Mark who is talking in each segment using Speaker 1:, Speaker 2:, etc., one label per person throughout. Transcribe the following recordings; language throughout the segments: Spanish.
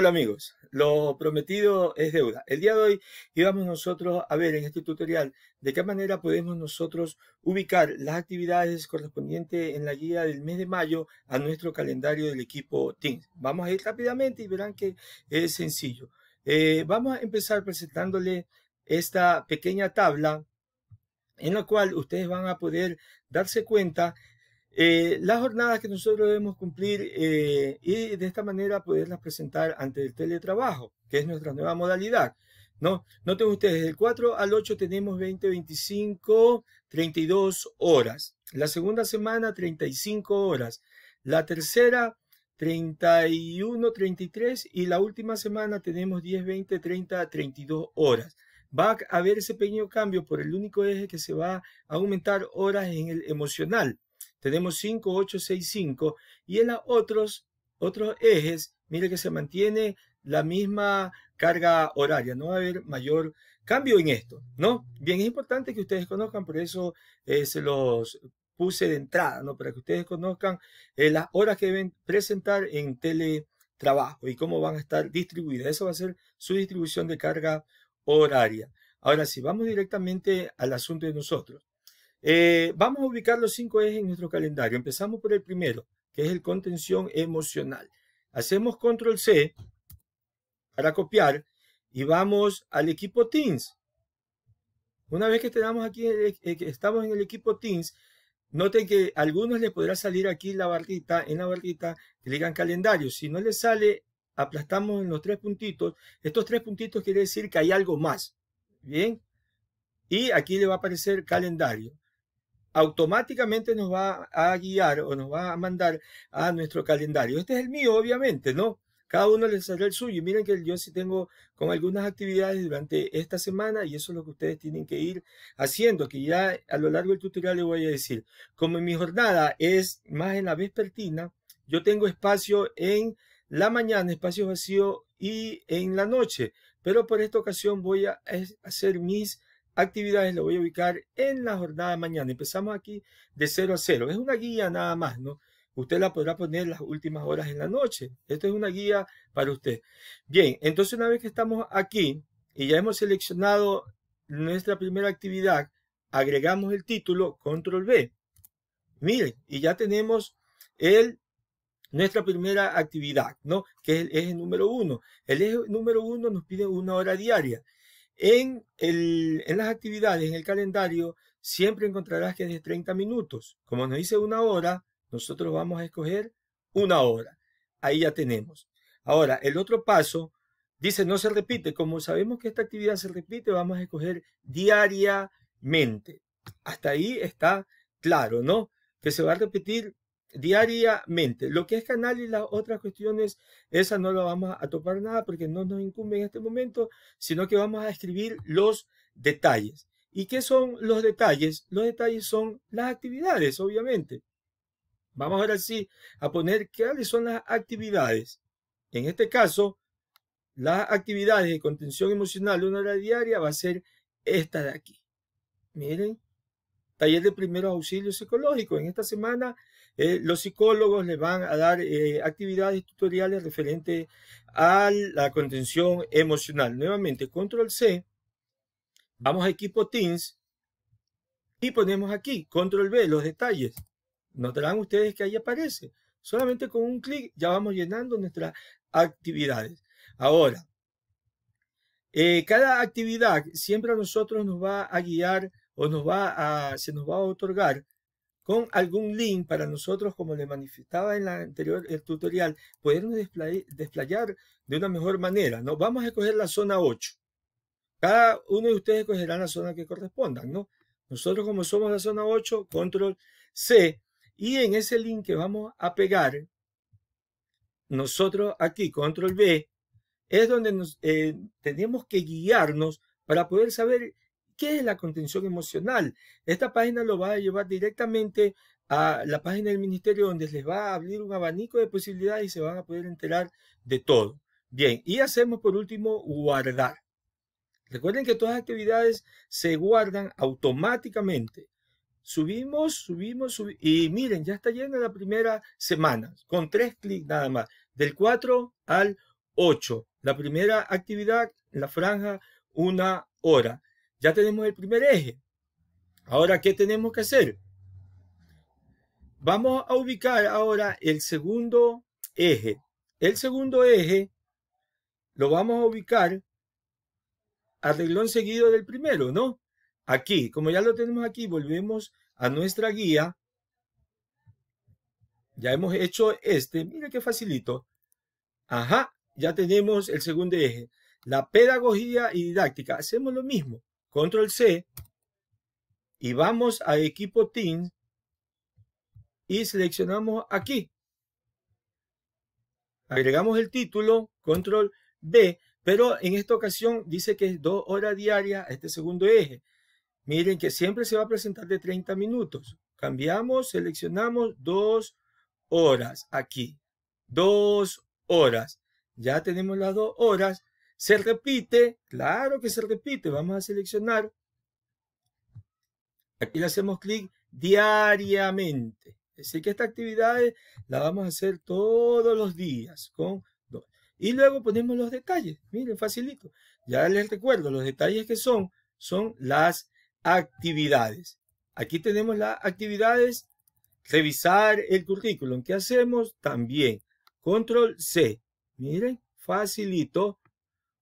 Speaker 1: Hola amigos, lo prometido es deuda. El día de hoy íbamos nosotros a ver en este tutorial de qué manera podemos nosotros ubicar las actividades correspondientes en la guía del mes de mayo a nuestro calendario del equipo Teams. Vamos a ir rápidamente y verán que es sencillo. Eh, vamos a empezar presentándole esta pequeña tabla en la cual ustedes van a poder darse cuenta eh, las jornadas que nosotros debemos cumplir eh, y de esta manera poderlas presentar ante el teletrabajo, que es nuestra nueva modalidad. ¿no? Noten ustedes, del 4 al 8 tenemos 20, 25, 32 horas. La segunda semana, 35 horas. La tercera, 31, 33. Y la última semana tenemos 10, 20, 30, 32 horas va a haber ese pequeño cambio por el único eje que se va a aumentar horas en el emocional. Tenemos 5, 8, 6, 5. Y en los otros, otros ejes, mire que se mantiene la misma carga horaria, no va a haber mayor cambio en esto, ¿no? Bien, es importante que ustedes conozcan, por eso eh, se los puse de entrada, ¿no? Para que ustedes conozcan eh, las horas que deben presentar en teletrabajo y cómo van a estar distribuidas. Eso va a ser su distribución de carga horaria. Ahora, sí, vamos directamente al asunto de nosotros, eh, vamos a ubicar los cinco ejes en nuestro calendario. Empezamos por el primero, que es el contención emocional. Hacemos control C para copiar y vamos al equipo Teams. Una vez que tenemos aquí, eh, eh, estamos en el equipo Teams, noten que a algunos les podrá salir aquí la barrita, en la barrita que digan calendario. Si no les sale, aplastamos en los tres puntitos. Estos tres puntitos quiere decir que hay algo más. Bien. Y aquí le va a aparecer calendario automáticamente nos va a guiar o nos va a mandar a nuestro calendario. Este es el mío, obviamente, ¿no? Cada uno le saldrá el suyo. Miren que yo sí tengo con algunas actividades durante esta semana y eso es lo que ustedes tienen que ir haciendo, que ya a lo largo del tutorial les voy a decir. Como mi jornada es más en la vespertina, yo tengo espacio en la mañana, espacio vacío y en la noche. Pero por esta ocasión voy a hacer mis actividades lo voy a ubicar en la jornada de mañana. Empezamos aquí de 0 a 0. Es una guía nada más, ¿no? Usted la podrá poner las últimas horas en la noche. Esto es una guía para usted. Bien, entonces una vez que estamos aquí y ya hemos seleccionado nuestra primera actividad, agregamos el título control B. Miren, y ya tenemos el, nuestra primera actividad, ¿no? Que es el eje número uno. El eje número uno nos pide una hora diaria. En, las actividades, en el calendario, siempre encontrarás que es de 30 minutos. Como nos dice una hora, nosotros vamos a escoger una hora. Ahí ya tenemos. Ahora, el otro paso dice no se repite. Como sabemos que esta actividad se repite, vamos a escoger diariamente. Hasta ahí está claro, ¿no? Que se va a repetir diariamente. Lo que es canal y las otras cuestiones, esas no lo vamos a topar nada porque no nos incumbe en este momento, sino que vamos a escribir los detalles. ¿Y qué son los detalles? Los detalles son las actividades, obviamente. Vamos ahora sí a poner cuáles son las actividades. En este caso, las actividades de contención emocional de una hora diaria va a ser esta de aquí. Miren, taller de primeros auxilios psicológicos. En esta semana eh, los psicólogos les van a dar eh, actividades tutoriales referentes a la contención emocional. Nuevamente, control C, vamos a equipo Teams y ponemos aquí, control B, los detalles. Notarán ustedes que ahí aparece. Solamente con un clic ya vamos llenando nuestras actividades. Ahora, eh, cada actividad siempre a nosotros nos va a guiar o nos va a, se nos va a otorgar con algún link para nosotros, como le manifestaba en la anterior el tutorial, podernos desplayar de una mejor manera. ¿no? Vamos a escoger la zona 8. Cada uno de ustedes escogerá la zona que corresponda. ¿no? Nosotros como somos la zona 8, control C, y en ese link que vamos a pegar, nosotros aquí, control B, es donde nos, eh, tenemos que guiarnos para poder saber ¿Qué es la contención emocional? Esta página lo va a llevar directamente a la página del ministerio donde les va a abrir un abanico de posibilidades y se van a poder enterar de todo. Bien, y hacemos por último guardar. Recuerden que todas las actividades se guardan automáticamente. Subimos, subimos, subimos. Y miren, ya está llena la primera semana, con tres clics nada más, del 4 al 8. La primera actividad, la franja, una hora. Ya tenemos el primer eje. Ahora, ¿qué tenemos que hacer? Vamos a ubicar ahora el segundo eje. El segundo eje lo vamos a ubicar al reglón seguido del primero, ¿no? Aquí, como ya lo tenemos aquí, volvemos a nuestra guía. Ya hemos hecho este. Mire qué facilito. Ajá, ya tenemos el segundo eje. La pedagogía y didáctica. Hacemos lo mismo control C y vamos a equipo Teams y seleccionamos aquí. Agregamos el título, control B, pero en esta ocasión dice que es dos horas diarias este segundo eje. Miren que siempre se va a presentar de 30 minutos. Cambiamos, seleccionamos dos horas aquí. Dos horas. Ya tenemos las dos horas se repite, claro que se repite, vamos a seleccionar. Aquí le hacemos clic diariamente. Es decir, que esta actividad la vamos a hacer todos los días. Con dos. Y luego ponemos los detalles. Miren, facilito. Ya les recuerdo, los detalles que son, son las actividades. Aquí tenemos las actividades. Revisar el currículum. ¿Qué hacemos? También. Control C. Miren, facilito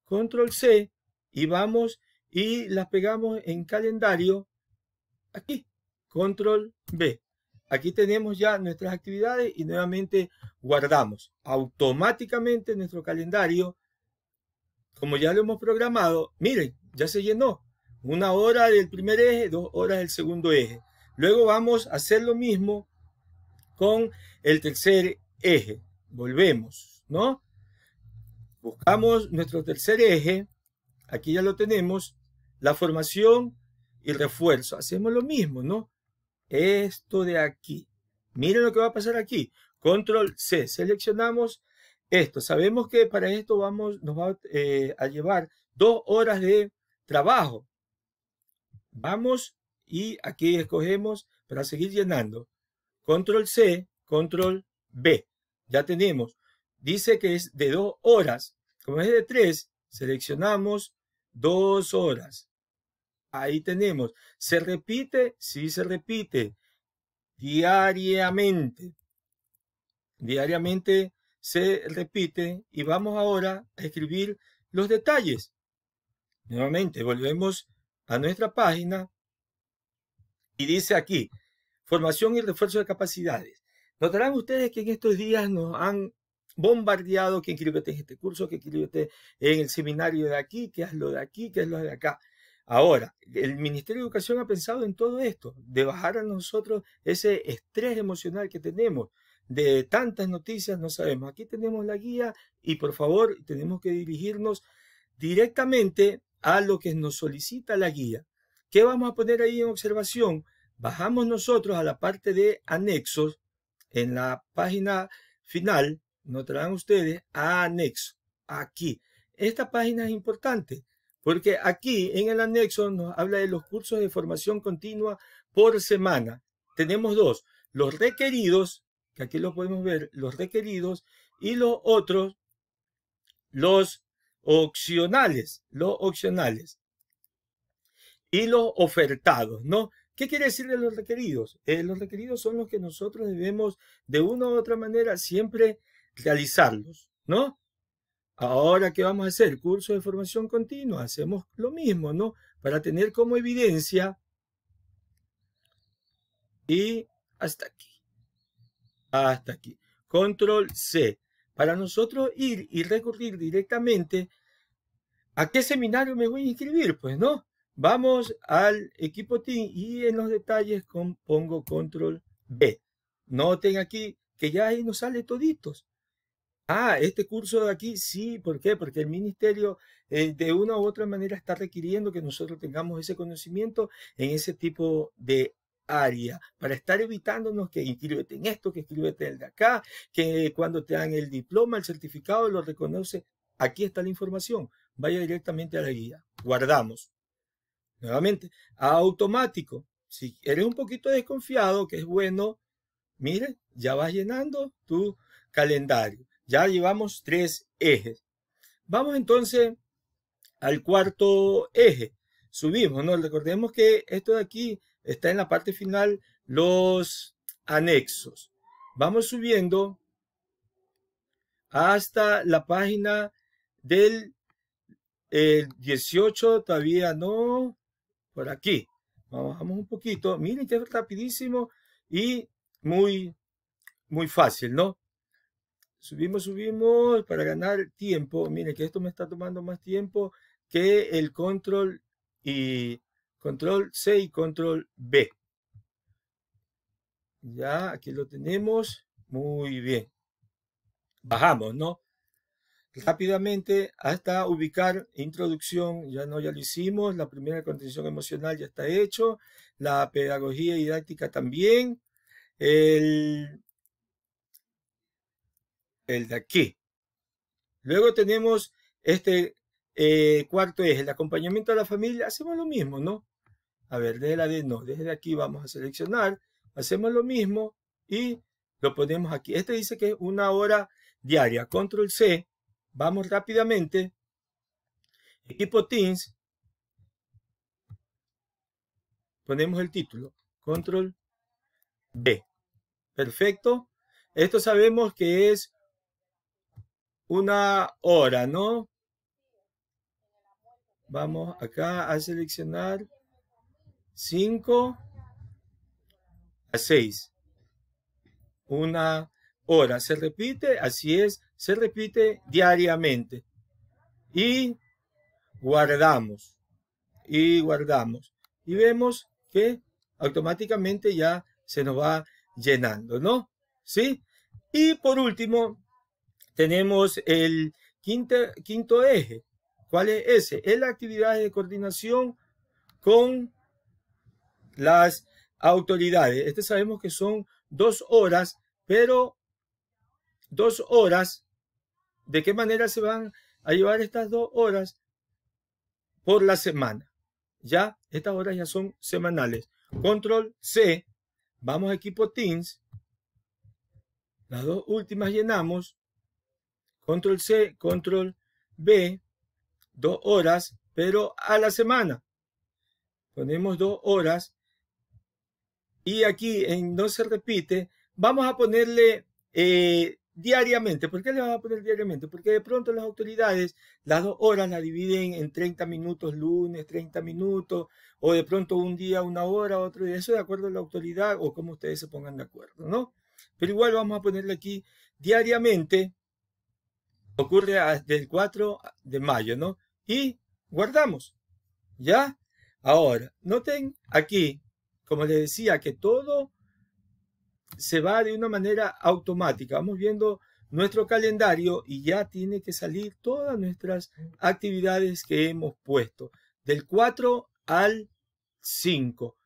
Speaker 1: control C y vamos y las pegamos en calendario aquí, control B. Aquí tenemos ya nuestras actividades y nuevamente guardamos. Automáticamente nuestro calendario, como ya lo hemos programado, miren, ya se llenó. Una hora del primer eje, dos horas del segundo eje. Luego vamos a hacer lo mismo con el tercer eje. Volvemos, ¿no? Buscamos nuestro tercer eje, aquí ya lo tenemos, la formación y refuerzo. Hacemos lo mismo, ¿no? Esto de aquí. Miren lo que va a pasar aquí. Control C, seleccionamos esto. Sabemos que para esto vamos, nos va eh, a llevar dos horas de trabajo. Vamos y aquí escogemos para seguir llenando. Control C, control B. Ya tenemos. Dice que es de dos horas. Como es de tres, seleccionamos dos horas. Ahí tenemos. ¿Se repite? Sí, se repite. Diariamente. Diariamente se repite. Y vamos ahora a escribir los detalles. Nuevamente, volvemos a nuestra página. Y dice aquí, formación y refuerzo de capacidades. Notarán ustedes que en estos días nos han bombardeado, que quiero que este curso, que quiero que en el seminario de aquí, que hazlo lo de aquí, que es lo de acá. Ahora, el Ministerio de Educación ha pensado en todo esto, de bajar a nosotros ese estrés emocional que tenemos, de tantas noticias no sabemos. Aquí tenemos la guía y por favor tenemos que dirigirnos directamente a lo que nos solicita la guía. ¿Qué vamos a poner ahí en observación? Bajamos nosotros a la parte de anexos en la página final notarán ustedes, a anexo, aquí. Esta página es importante porque aquí en el anexo nos habla de los cursos de formación continua por semana. Tenemos dos, los requeridos, que aquí lo podemos ver, los requeridos, y los otros, los opcionales, los opcionales y los ofertados, ¿no? ¿Qué quiere decir de los requeridos? Eh, los requeridos son los que nosotros debemos de una u otra manera siempre realizarlos, ¿no? Ahora, ¿qué vamos a hacer? Curso de formación continua, hacemos lo mismo, ¿no? Para tener como evidencia. Y hasta aquí. Hasta aquí. Control C. Para nosotros ir y recurrir directamente a qué seminario me voy a inscribir, pues, ¿no? Vamos al equipo Team y en los detalles pongo control B. Noten aquí que ya ahí nos sale toditos. Ah, este curso de aquí, sí, ¿por qué? Porque el ministerio eh, de una u otra manera está requiriendo que nosotros tengamos ese conocimiento en ese tipo de área para estar evitándonos que inscríbete en esto, que inscríbete en el de acá, que cuando te dan el diploma, el certificado, lo reconoce. Aquí está la información. Vaya directamente a la guía. Guardamos. Nuevamente, automático. Si eres un poquito desconfiado, que es bueno, mire, ya vas llenando tu calendario. Ya llevamos tres ejes. Vamos entonces al cuarto eje. Subimos, ¿no? Recordemos que esto de aquí está en la parte final, los anexos. Vamos subiendo hasta la página del 18, todavía no, por aquí. Vamos un poquito. Miren, que es rapidísimo y muy, muy fácil, ¿no? subimos, subimos para ganar tiempo. Mire que esto me está tomando más tiempo que el control y control C y control B. Ya, aquí lo tenemos. Muy bien. Bajamos, ¿no? Rápidamente hasta ubicar introducción, ya no, ya lo hicimos. La primera contención emocional ya está hecho. La pedagogía didáctica también. El el de aquí. Luego tenemos este eh, cuarto es el acompañamiento a la familia. Hacemos lo mismo, ¿no? A ver, desde la de no, desde aquí vamos a seleccionar. Hacemos lo mismo y lo ponemos aquí. Este dice que es una hora diaria. Control C. Vamos rápidamente. Equipo Teams. Ponemos el título. Control B. Perfecto. Esto sabemos que es una hora, ¿no? Vamos acá a seleccionar 5 a 6. Una hora. Se repite, así es, se repite diariamente. Y guardamos. Y guardamos. Y vemos que automáticamente ya se nos va llenando, ¿no? ¿Sí? Y por último, tenemos el quinto eje. ¿Cuál es ese? Es la actividad de coordinación con las autoridades. Este sabemos que son dos horas, pero dos horas, ¿de qué manera se van a llevar estas dos horas por la semana? Ya, estas horas ya son semanales. Control C, vamos a equipo Teams. Las dos últimas llenamos control C, control B, dos horas, pero a la semana. Ponemos dos horas. Y aquí en no se repite, vamos a ponerle eh, diariamente. ¿Por qué le vamos a poner diariamente? Porque de pronto las autoridades las dos horas las dividen en 30 minutos lunes, 30 minutos, o de pronto un día, una hora, otro día. Eso de acuerdo a la autoridad o como ustedes se pongan de acuerdo, ¿no? Pero igual vamos a ponerle aquí diariamente ocurre el 4 de mayo, ¿no? Y guardamos, ¿ya? Ahora, noten aquí, como les decía, que todo se va de una manera automática. Vamos viendo nuestro calendario y ya tiene que salir todas nuestras actividades que hemos puesto, del 4 al 5.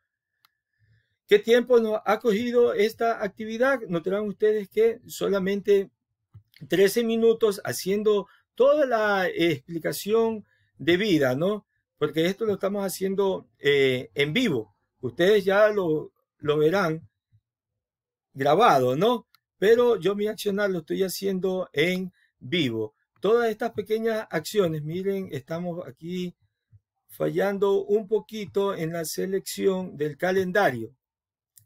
Speaker 1: ¿Qué tiempo nos ha cogido esta actividad? Notarán ustedes que solamente 13 minutos haciendo toda la explicación de vida, ¿no? Porque esto lo estamos haciendo eh, en vivo. Ustedes ya lo, lo verán grabado, ¿no? Pero yo mi accionar lo estoy haciendo en vivo. Todas estas pequeñas acciones, miren, estamos aquí fallando un poquito en la selección del calendario.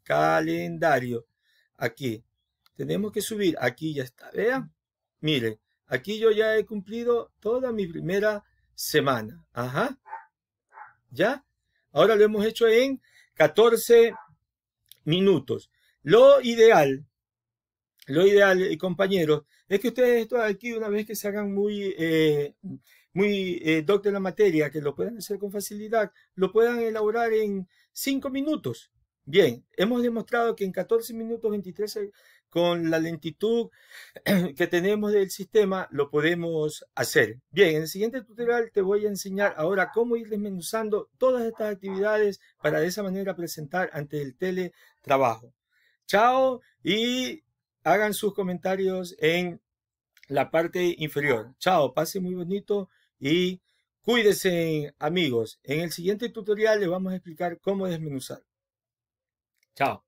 Speaker 1: Calendario. Aquí. Tenemos que subir. Aquí ya está. Vean mire, aquí yo ya he cumplido toda mi primera semana. Ajá. ¿Ya? Ahora lo hemos hecho en 14 minutos. Lo ideal, lo ideal, eh, compañeros, es que ustedes esto aquí, una vez que se hagan muy, doctor eh, muy eh, la materia, que lo puedan hacer con facilidad, lo puedan elaborar en 5 minutos. Bien, hemos demostrado que en 14 minutos 23 con la lentitud que tenemos del sistema, lo podemos hacer. Bien, en el siguiente tutorial te voy a enseñar ahora cómo ir desmenuzando todas estas actividades para de esa manera presentar ante el teletrabajo. Chao y hagan sus comentarios en la parte inferior. Chao, pase muy bonito y cuídense amigos. En el siguiente tutorial les vamos a explicar cómo desmenuzar. Chao.